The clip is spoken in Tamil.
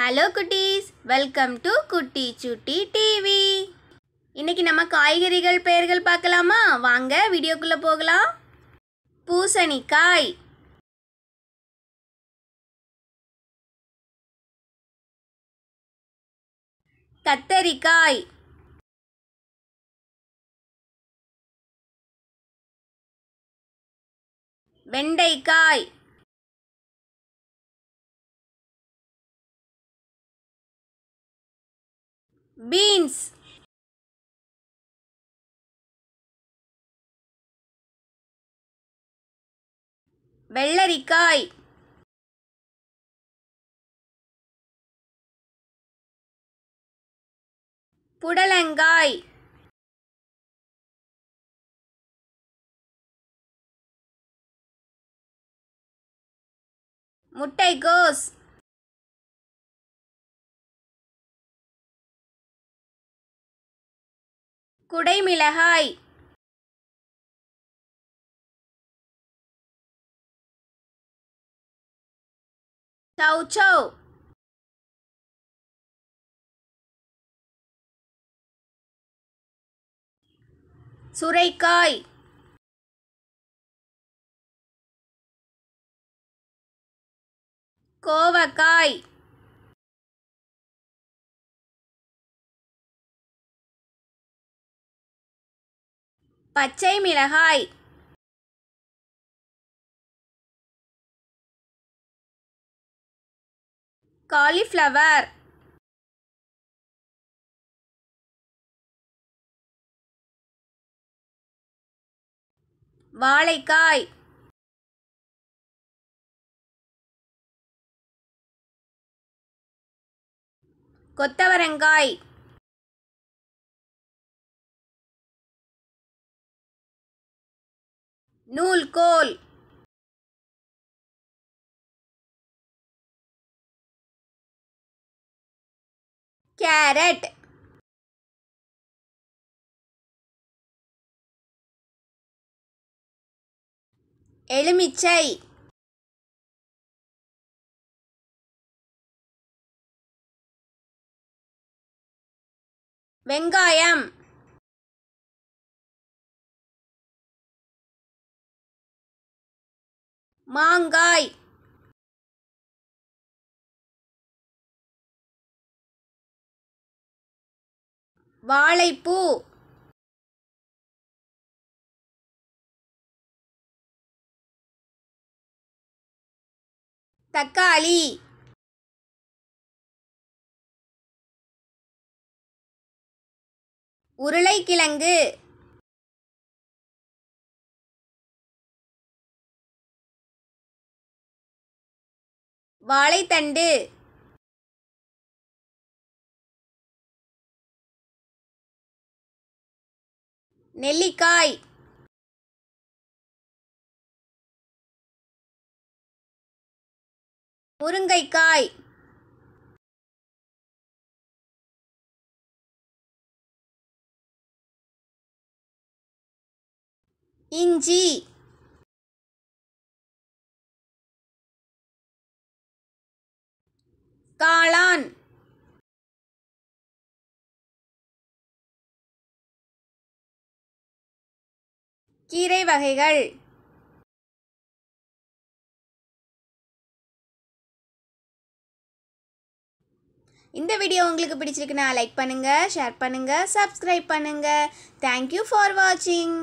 ஹலோ குட்டீஸ் வெல்கம் டு குட்டி சுட்டி டிவி இன்னைக்கு நம்ம காய்கறிகள் பெயர்கள் பார்க்கலாமா வாங்க வீடியோக்குள்ளே போகலாம் பூசணிக்காய் கத்தரிக்காய் வெண்டைக்காய் பீன்ஸ் வெள்ளரிக்காய் புடலங்காய் முட்டைகோஸ் குடைமிளகாய் சௌச்சௌ சுரைக்காய் கோவக்காய் பச்சை மிளகாய் காலிஃப்ளவர் வாழைக்காய் கொத்தவரங்காய் நூல் கோல் கேரட் எலுமிச்சை வெங்காயம் மாங்காய் வாழைப்பூ தக்காளி உருளைக்கிழங்கு வாழைத்தண்டு நெல்லிக்காய் முருங்கைக்காய் இஞ்சி காளான் கீரை வகைகள் இந்த வீடியோ உங்களுக்கு பிடிச்சிருக்குன்னா லைக் பண்ணுங்கள் ஷேர் பண்ணுங்கள் சப்ஸ்கிரைப் பண்ணுங்கள் தேங்க்யூ ஃபார் வாட்சிங்